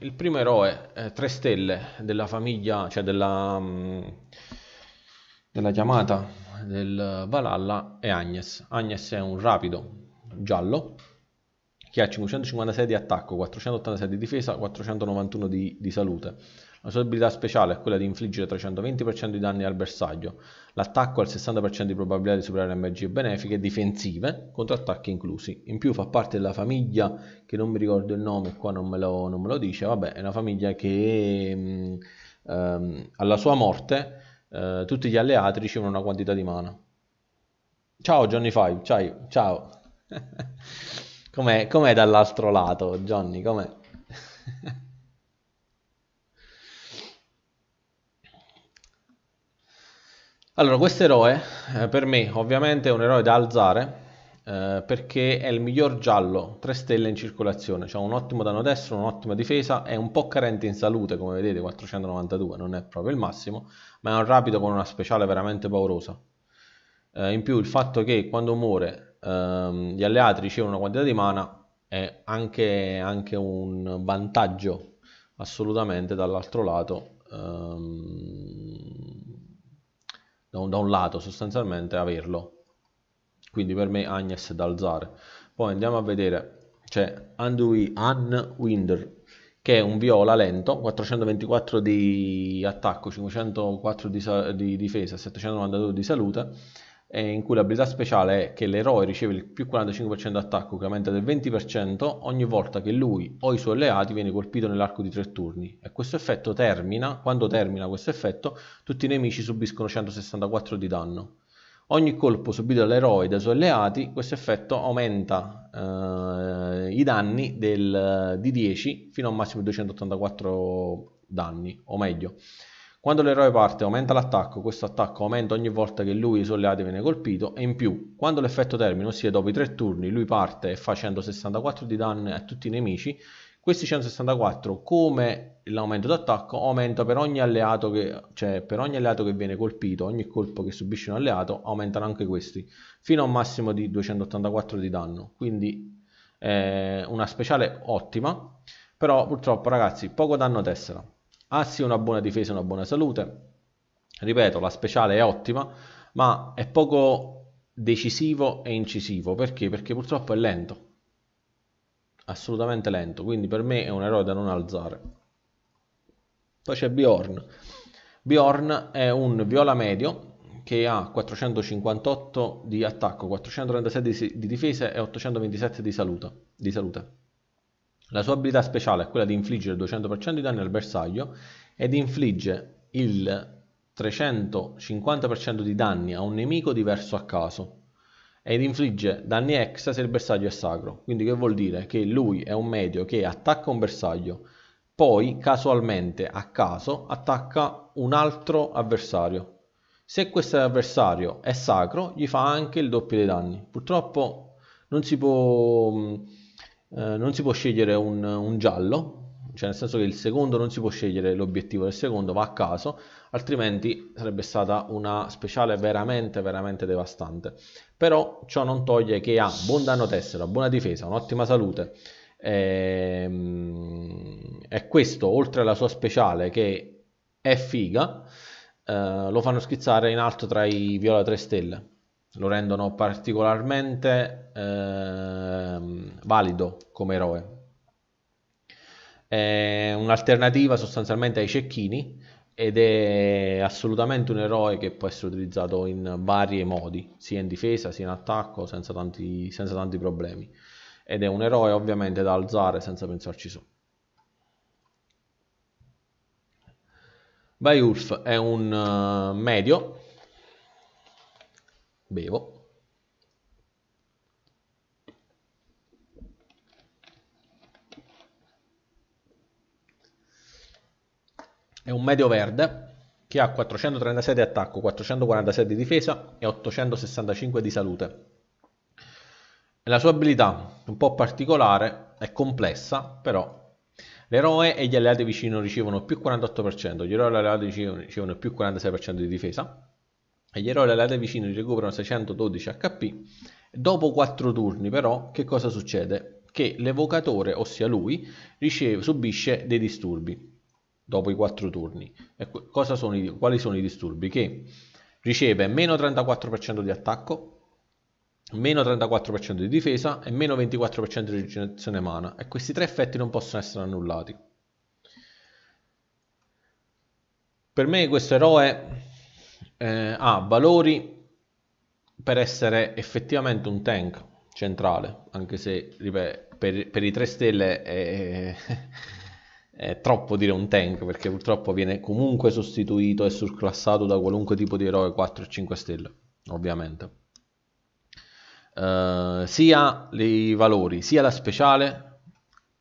il primo eroe eh, 3 stelle della famiglia, cioè della, mm, della chiamata del Valhalla è Agnes. Agnes è un rapido giallo che ha 556 di attacco, 486 di difesa, 491 di, di salute la sua abilità speciale è quella di infliggere 320% di danni al bersaglio. L'attacco ha il 60% di probabilità di superare energie benefiche, difensive, contrattacchi inclusi. In più fa parte della famiglia, che non mi ricordo il nome, qua non me lo, non me lo dice, vabbè, è una famiglia che ehm, ehm, alla sua morte eh, tutti gli alleati ricevono una quantità di mana. Ciao Johnny Five, ciao, ciao. com'è, com'è dall'altro lato, Johnny, com'è? Allora, questo eroe eh, per me ovviamente è un eroe da alzare eh, perché è il miglior giallo 3 stelle in circolazione, c'ha cioè un ottimo danno destro, un'ottima difesa, è un po' carente in salute come vedete, 492 non è proprio il massimo, ma è un rapido con una speciale veramente paurosa. Eh, in più il fatto che quando muore ehm, gli alleati ricevono una quantità di mana è anche, anche un vantaggio assolutamente dall'altro lato. Ehm, da un, da un lato sostanzialmente averlo. Quindi per me Agnes da alzare. Poi andiamo a vedere, c'è Andui, Ann Winder che è un viola lento, 424 di attacco, 504 di, di difesa, 792 di salute eh, in cui l'abilità speciale è che l'eroe riceve il più 45% d'attacco che aumenta del 20% ogni volta che lui o i suoi alleati viene colpito nell'arco di tre turni e questo effetto termina, quando termina questo effetto tutti i nemici subiscono 164 di danno. Ogni colpo subito dall'eroe e dai suoi alleati, questo effetto aumenta eh, i danni del, di 10 fino a un massimo di 284 danni, o meglio, quando l'eroe parte aumenta l'attacco, questo attacco aumenta ogni volta che lui e i suoi alleati viene colpito e in più, quando l'effetto termina, ossia dopo i tre turni, lui parte e fa 164 di danno a tutti i nemici, questi 164 come l'aumento d'attacco aumenta per ogni alleato che, cioè per ogni alleato che viene colpito, ogni colpo che subisce un alleato aumentano anche questi, fino a un massimo di 284 di danno, quindi eh, una speciale ottima, però purtroppo ragazzi poco danno a tessera ha ah, sia una buona difesa e una buona salute. Ripeto, la speciale è ottima, ma è poco decisivo e incisivo. Perché? Perché purtroppo è lento. Assolutamente lento, quindi per me è un eroe da non alzare. Poi c'è Bjorn. Bjorn è un viola medio che ha 458 di attacco, 436 di, difesa e 827 di salute. Di salute. La sua abilità speciale è quella di infliggere il 200% di danni al bersaglio ed infligge il 350% di danni a un nemico diverso a caso ed infligge danni extra se il bersaglio è sacro. Quindi che vuol dire? Che lui è un medio che attacca un bersaglio, poi casualmente a caso attacca un altro avversario. Se questo avversario è sacro, gli fa anche il doppio dei danni. Purtroppo non si può eh, non si può scegliere un, un giallo, cioè nel senso che il secondo non si può scegliere l'obiettivo del secondo, va a caso, altrimenti sarebbe stata una speciale veramente, veramente devastante. Però ciò non toglie che ha buon danno tessera, buona difesa, un'ottima salute. E, ehm, e questo, oltre alla sua speciale che è figa, eh, lo fanno schizzare in alto tra i viola 3 stelle lo rendono particolarmente eh, valido come eroe. È un'alternativa sostanzialmente ai cecchini ed è assolutamente un eroe che può essere utilizzato in vari modi, sia in difesa sia in attacco, senza tanti, senza tanti problemi. Ed è un eroe ovviamente da alzare senza pensarci su. Baiulf è un uh, medio bevo è un medio verde che ha 436 di attacco, 446 di difesa e 865 di salute. E la sua abilità, un po' particolare, è complessa, però l'eroe e gli alleati vicino ricevono più 48%, gli eroi e gli alleati ricevono più 46% di difesa gli eroi alleati vicini recuperano 612 HP. Dopo 4 turni però che cosa succede? Che l'evocatore, ossia lui, riceve, subisce dei disturbi dopo i 4 turni. Sono i, quali sono i disturbi? Che riceve meno 34% di attacco, meno 34% di difesa e meno 24% di rigenerazione mana e questi tre effetti non possono essere annullati. Per me questo eroe eh, ha valori per essere effettivamente un tank centrale, anche se ripeto, per, per, i 3 stelle è, è troppo dire un tank, perché purtroppo viene comunque sostituito e surclassato da qualunque tipo di eroe 4 e 5 stelle, ovviamente. Eh, sia i valori, sia la speciale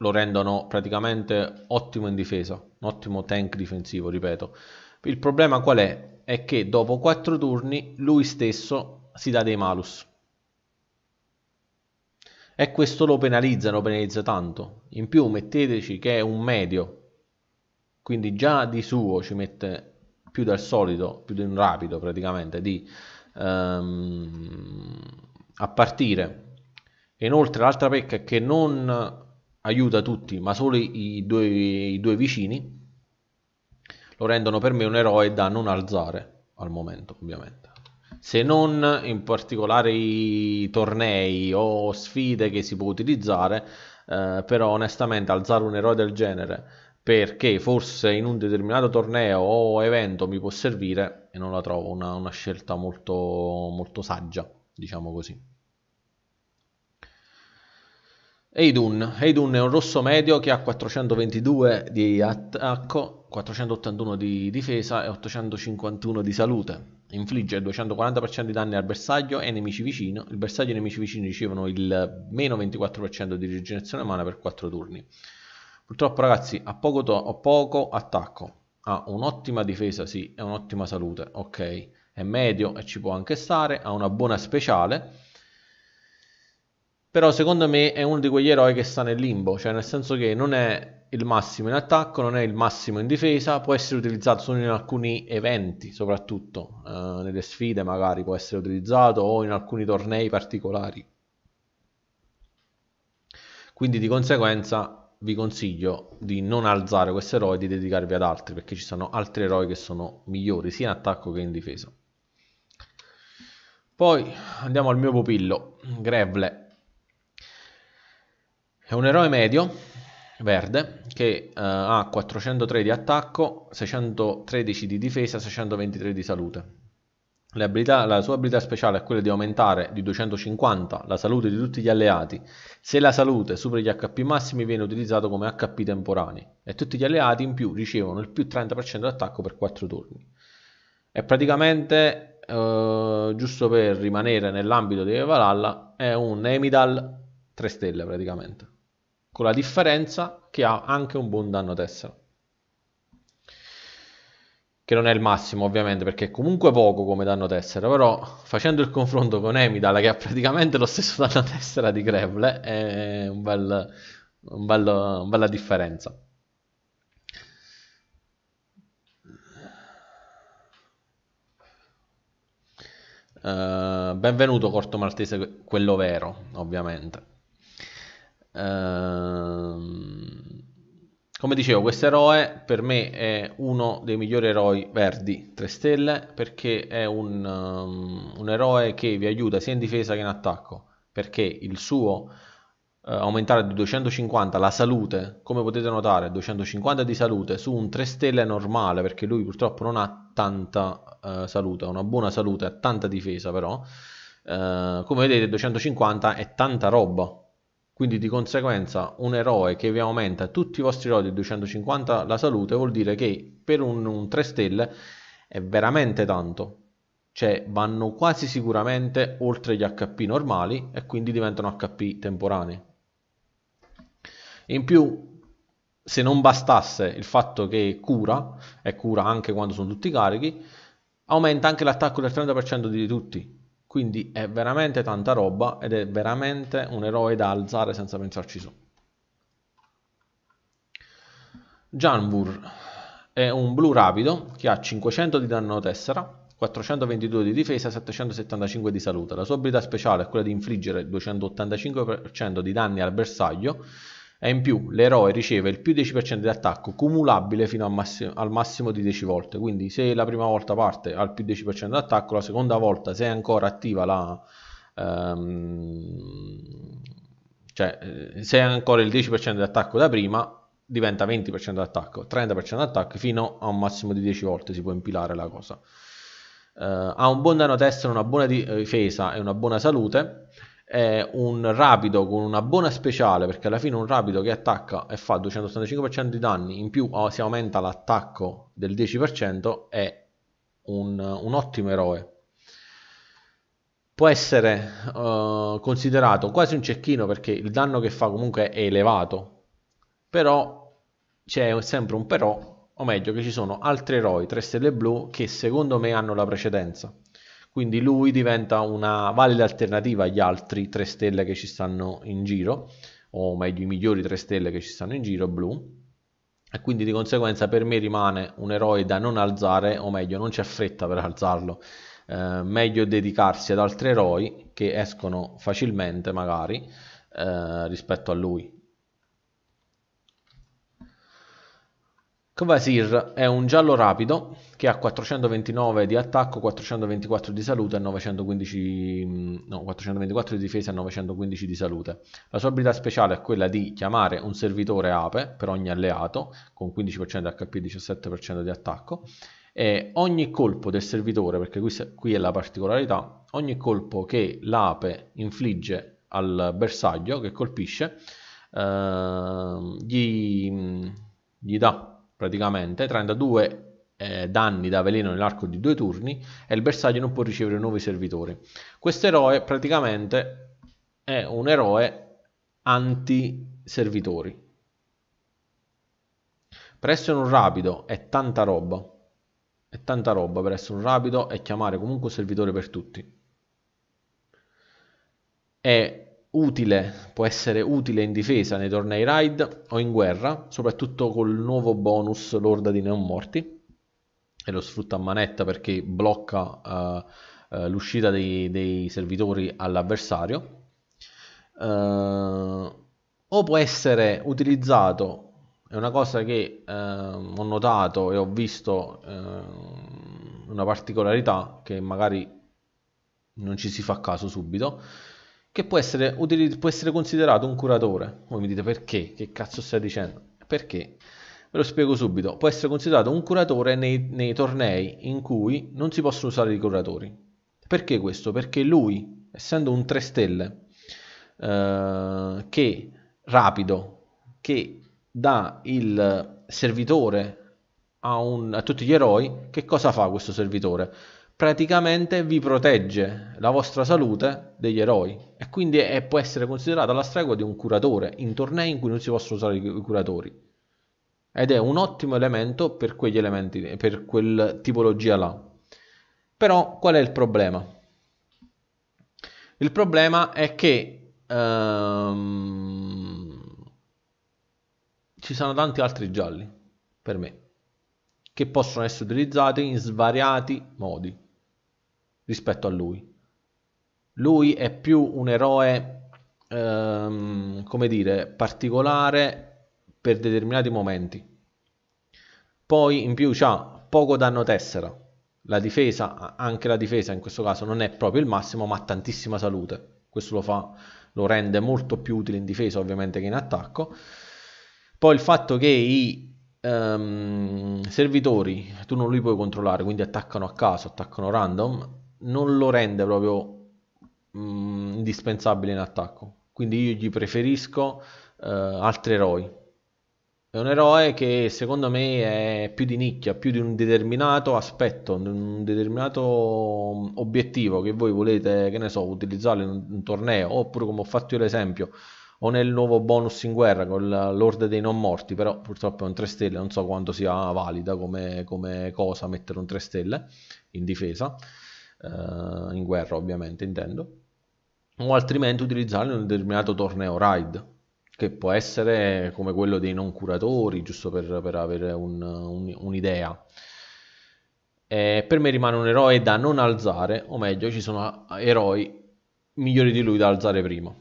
lo rendono praticamente ottimo in difesa, un ottimo tank difensivo, ripeto. Il problema qual è? è che dopo 4 turni lui stesso si dà dei malus. E questo lo penalizza, lo penalizza tanto. In più metteteci che è un medio, quindi già di suo ci mette più del solito, più di un rapido praticamente, di, um, a partire. E inoltre l'altra pecca è che non aiuta tutti, ma solo i due, i due vicini, lo rendono per me un eroe da non alzare al momento, ovviamente. Se non in particolare i tornei o sfide che si può utilizzare, eh, però onestamente alzare un eroe del genere perché forse in un determinato torneo o evento mi può servire e non la trovo una, una scelta molto, molto saggia, diciamo così. Eidun. Eidun è un rosso medio che ha 422 di attacco 481 di difesa e 851 di salute. Infligge 240% di danni al bersaglio e ai nemici vicini. Il bersaglio e i nemici vicini ricevono il meno 24% di rigenerazione umana per 4 turni. Purtroppo ragazzi ha poco, poco attacco. Ha un'ottima difesa, sì, e un'ottima salute, ok. È medio e ci può anche stare, ha una buona speciale però secondo me è uno di quegli eroi che sta nel limbo, cioè nel senso che non è il massimo in attacco, non è il massimo in difesa, può essere utilizzato solo in alcuni eventi, soprattutto eh, nelle sfide magari può essere utilizzato o in alcuni tornei particolari. Quindi di conseguenza vi consiglio di non alzare questo eroe e di dedicarvi ad altri, perché ci sono altri eroi che sono migliori sia in attacco che in difesa. Poi andiamo al mio pupillo, Grevle. È un eroe medio, verde che uh, ha 403 di attacco, 613 di difesa, 623 di salute. Abilità, la sua abilità speciale è quella di aumentare di 250 la salute di tutti gli alleati. Se la salute supera gli HP massimi viene utilizzato come HP temporanei e tutti gli alleati in più ricevono il più 30% di attacco per 4 turni. È praticamente, uh, giusto per rimanere nell'ambito di Valhalla, è un Emidal 3 stelle praticamente con la differenza che ha anche un buon danno tessera. Che non è il massimo ovviamente perché è comunque poco come danno tessera, però facendo il confronto con Emidala che ha praticamente lo stesso danno tessera di Grevle eh, è un bel, un bel, una bella differenza. Uh, benvenuto Corto Maltese, quello vero ovviamente. Ehm, come dicevo, questo eroe per me è uno dei migliori eroi verdi 3 stelle perché è un, um, un eroe che vi aiuta sia in difesa che in attacco perché il suo eh, aumentare di 250 la salute, come potete notare, 250 di salute su un 3 stelle è normale, perché lui purtroppo non ha tanta eh, salute, ha una buona salute, ha tanta difesa però, eh, come vedete 250 è tanta roba, quindi di conseguenza un eroe che vi aumenta tutti i vostri rodi 250 la salute vuol dire che per un, un 3 stelle è veramente tanto. Cioè vanno quasi sicuramente oltre gli HP normali e quindi diventano HP temporanei. In più, se non bastasse il fatto che cura, e cura anche quando sono tutti carichi, aumenta anche l'attacco del 30% di tutti, quindi è veramente tanta roba ed è veramente un eroe da alzare senza pensarci su. Janvur è un blu rapido che ha 500 di danno tessera, 422 di difesa e 775 di salute. La sua abilità speciale è quella di infliggere 285% di danni al bersaglio e in più l'eroe riceve il più 10% di attacco cumulabile fino massimo, al massimo di 10 volte. Quindi se la prima volta parte al più 10% di attacco, la seconda volta se è ancora attiva la... Ehm, cioè eh, se è ancora il 10% di attacco da prima diventa 20% d'attacco, 30% d'attacco fino a un massimo di 10 volte si può impilare la cosa. Uh, ha un buon danno testa, una buona eh, difesa e una buona salute è un rapido con una buona speciale perché alla fine un rapido che attacca e fa 285% di danni in più oh, si aumenta l'attacco del 10% è un, un, ottimo eroe può essere uh, considerato quasi un cecchino perché il danno che fa comunque è elevato però c'è sempre un però o meglio che ci sono altri eroi 3 stelle blu che secondo me hanno la precedenza quindi lui diventa una valida alternativa agli altri 3 stelle che ci stanno in giro, o meglio i migliori 3 stelle che ci stanno in giro, blu, e quindi di conseguenza per me rimane un eroe da non alzare, o meglio non c'è fretta per alzarlo, eh, meglio dedicarsi ad altri eroi che escono facilmente magari eh, rispetto a lui. Kvasir è un giallo rapido che ha 429 di attacco, 424 di salute e 915, mm, no, 424 di difesa e 915 di salute. La sua abilità speciale è quella di chiamare un servitore ape per ogni alleato con 15% HP e 17% di attacco e ogni colpo del servitore, perché qui, qui è la particolarità, ogni colpo che l'ape infligge al bersaglio che colpisce eh, gli, gli dà praticamente 32 eh, danni da veleno nell'arco di due turni e il bersaglio non può ricevere nuovi servitori. Questo eroe praticamente è un eroe anti-servitori. Per essere un rapido è tanta roba. È tanta roba per essere un rapido e chiamare comunque un servitore per tutti. E utile, può essere utile in difesa nei tornei raid o in guerra, soprattutto col nuovo bonus l'orda di neon morti, e lo sfrutta a manetta perché blocca uh, uh, l'uscita dei, dei, servitori all'avversario, uh, o può essere utilizzato, è una cosa che ho notato e ho visto una particolarità che magari non ci si fa caso subito, che può essere, può essere considerato un curatore. Voi mi dite perché? Che cazzo stai dicendo? Perché? Ve lo spiego subito. Può essere considerato un curatore nei, nei tornei in cui non si possono usare i curatori. Perché questo? Perché lui, essendo un 3 stelle, eh, che rapido, che dà il servitore a, un, a tutti gli eroi, che cosa fa questo servitore? praticamente vi protegge la vostra salute degli eroi e quindi è, può essere considerata la stregua di un curatore in tornei in cui non si possono usare i curatori ed è un ottimo elemento per quegli elementi per quel tipologia là però qual è il problema? il problema è che um, ci sono tanti altri gialli per me che possono essere utilizzati in svariati modi rispetto a lui. Lui è più un eroe, ehm, come dire, particolare per determinati momenti. Poi in più ha poco danno tessera. La difesa, anche la difesa in questo caso non è proprio il massimo, ma ha tantissima salute. Questo lo, fa, lo rende molto più utile in difesa ovviamente che in attacco. Poi il fatto che i um, servitori tu non li puoi controllare, quindi attaccano a caso, attaccano random, non lo rende proprio mh, mm, indispensabile in attacco. Quindi io gli preferisco eh, altri eroi. È un eroe che secondo me è più di nicchia, più di un determinato aspetto, un determinato mm, obiettivo che voi volete, che ne so, utilizzare in un torneo, oppure come ho fatto io l'esempio, o nel nuovo bonus in guerra con l'Orde dei Non Morti, però purtroppo è un 3 stelle, non so quanto sia valida come, come cosa mettere un 3 stelle in difesa eh, in guerra ovviamente intendo, o altrimenti utilizzarlo in un determinato torneo raid, che può essere come quello dei non curatori, giusto per, per avere un, un, un'idea. E eh, per me rimane un eroe da non alzare, o meglio, ci sono eroi migliori di lui da alzare prima.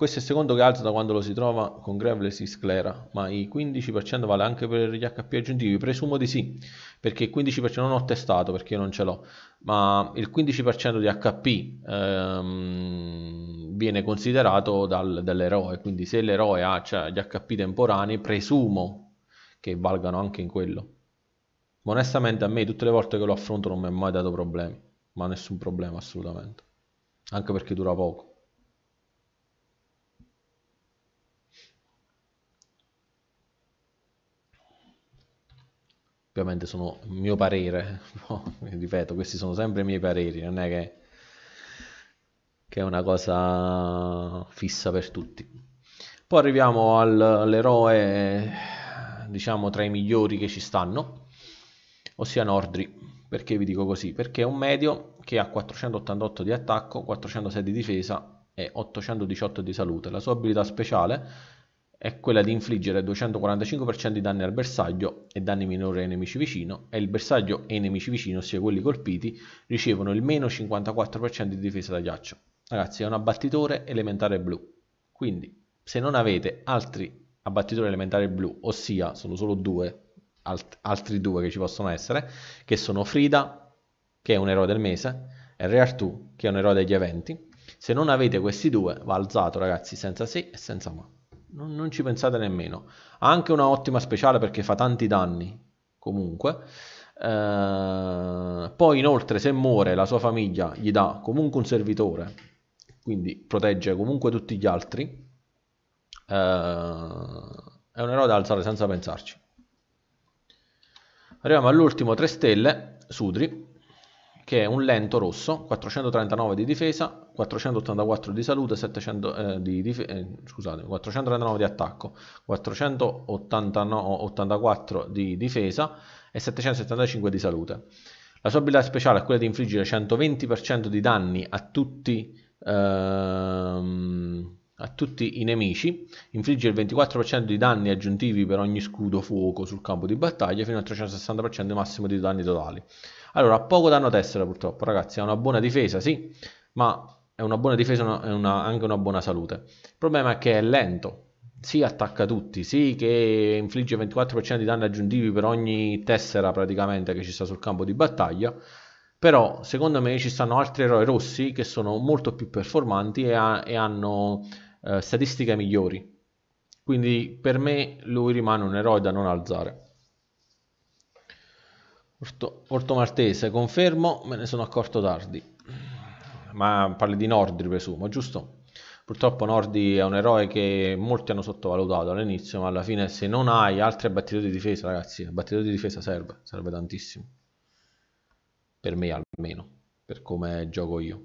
Questo è il secondo calcio da quando lo si trova con Grevle si sclera, ma il 15% vale anche per gli HP aggiuntivi? Presumo di sì, perché il 15% non ho testato perché io non ce l'ho, ma il 15% di HP ehm, viene considerato dal, dall'eroe, quindi se l'eroe ha cioè, gli HP temporanei presumo che valgano anche in quello. Ma onestamente a me tutte le volte che lo affronto non mi è mai dato problemi, ma nessun problema assolutamente, anche perché dura poco. ovviamente sono mio parere, boh, ripeto, questi sono sempre i miei pareri, non è che, che è una cosa fissa per tutti. Poi arriviamo all'eroe, diciamo, tra i migliori che ci stanno, ossia Nordri. Perché vi dico così? Perché è un medio che ha 488 di attacco, 406 di difesa e 818 di salute. La sua abilità speciale è quella di infliggere 245% di danni al bersaglio e danni minori ai nemici vicino e il bersaglio e i nemici vicino, ossia quelli colpiti, ricevono il meno 54% di difesa da ghiaccio. Ragazzi, è un abbattitore elementare blu. Quindi, se non avete altri abbattitori elementari blu, ossia sono solo due, alt- altri due che ci possono essere, che sono Frida, che è un eroe del mese, e Re Artù, che è un eroe degli eventi, se non avete questi due, va alzato, ragazzi, senza sì e senza ma non, non ci pensate nemmeno. Ha anche una ottima speciale perché fa tanti danni, comunque. Eh, poi inoltre se muore la sua famiglia gli dà comunque un servitore, quindi protegge comunque tutti gli altri. Eh, è un eroe da alzare senza pensarci. Arriviamo all'ultimo 3 stelle, Sudri, che è un lento rosso, 439 di difesa, 484 di salute, 700, eh, di dif- eh, scusate, 439 di attacco, 484 di difesa e 775 di salute. La sua abilità speciale è quella di infliggere 120% di danni a tutti... Ehm, a tutti i nemici, infligge il 24% di danni aggiuntivi per ogni scudo fuoco sul campo di battaglia fino al 360% massimo di danni totali. Allora, poco danno a tessera purtroppo, ragazzi, ha una buona difesa, sì, ma è una buona difesa e anche una buona salute. Il problema è che è lento, sì attacca tutti, sì che infligge 24% di danni aggiuntivi per ogni tessera praticamente che ci sta sul campo di battaglia, però secondo me ci stanno altri eroi rossi che sono molto più performanti e, ha, e hanno eh, statistiche migliori. Quindi per me lui rimane un eroe da non alzare. Orto, Orto Martese, confermo, me ne sono accorto tardi. Ma parli di Nordri, presumo, giusto? Purtroppo Nordi è un eroe che molti hanno sottovalutato all'inizio, ma alla fine se non hai altre batterie di difesa, ragazzi, batterie di difesa serve, serve tantissimo. Per me almeno, per come gioco io.